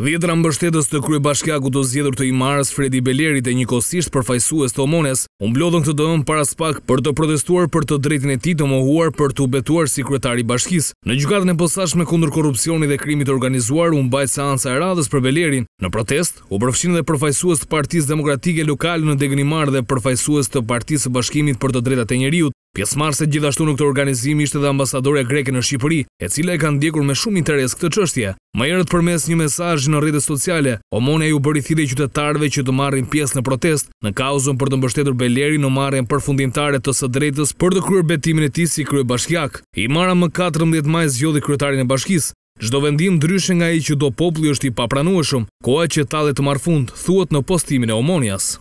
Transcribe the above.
Vjetra mbështetës të krye bashkjaku të zjedur të imarës Fredi Belerit e njëkosisht përfajsues të omones, umblodhën këtë dëmën para spak për të protestuar për të drejtën e ti të mohuar për të betuar si kretari bashkis. Në gjukatën e posash me kundur korupcioni dhe krimit organizuar, unë bajtë ansa e radhës për Belerin. Në protest, u përfshinë dhe përfajsues të partiz demokratike lokale në Degnimar dhe përfajsues të partiz të bashkimit për të drejtët e njeriut. Pjesmarse gjithashtu në këtë organizim ishte dhe ambasadorja greke në Shqipëri, e cila e kanë ndjekur me shumë interes këtë çështje. Më herët përmes një mesazhi në rrjetet sociale, Omonia ju bëri thirrje qytetarëve që të marrin pjesë në protest në kauzën për të mbështetur Belerin në marrjen përfundimtare të së drejtës për të kryer betimin e tij si kryebashkiak. I mara më 14 maj zgjodhi kryetarin e bashkisë. Çdo vendim ndryshe nga ai që do populli është i papranueshëm, koha që tallet të marr fund, thuat në postimin e Omonias.